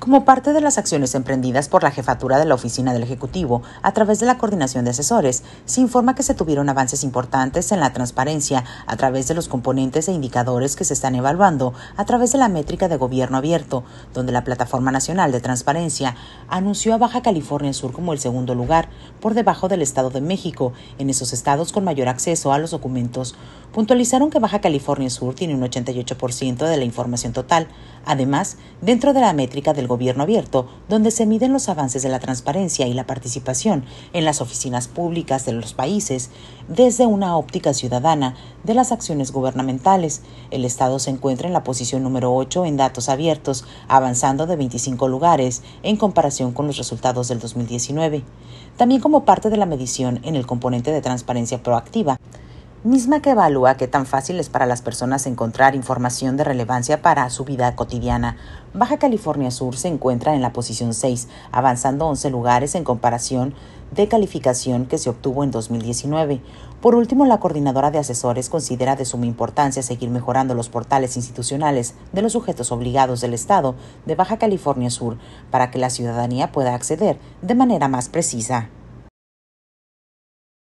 Como parte de las acciones emprendidas por la jefatura de la Oficina del Ejecutivo a través de la coordinación de asesores, se informa que se tuvieron avances importantes en la transparencia a través de los componentes e indicadores que se están evaluando a través de la métrica de gobierno abierto, donde la Plataforma Nacional de Transparencia anunció a Baja California Sur como el segundo lugar, por debajo del Estado de México, en esos estados con mayor acceso a los documentos. Puntualizaron que Baja California Sur tiene un 88% de la información total. Además, dentro de la métrica del Gobierno Abierto, donde se miden los avances de la transparencia y la participación en las oficinas públicas de los países desde una óptica ciudadana de las acciones gubernamentales. El Estado se encuentra en la posición número 8 en datos abiertos, avanzando de 25 lugares en comparación con los resultados del 2019. También como parte de la medición en el componente de transparencia proactiva, misma que evalúa qué tan fácil es para las personas encontrar información de relevancia para su vida cotidiana. Baja California Sur se encuentra en la posición 6, avanzando 11 lugares en comparación de calificación que se obtuvo en 2019. Por último, la coordinadora de asesores considera de suma importancia seguir mejorando los portales institucionales de los sujetos obligados del Estado de Baja California Sur para que la ciudadanía pueda acceder de manera más precisa.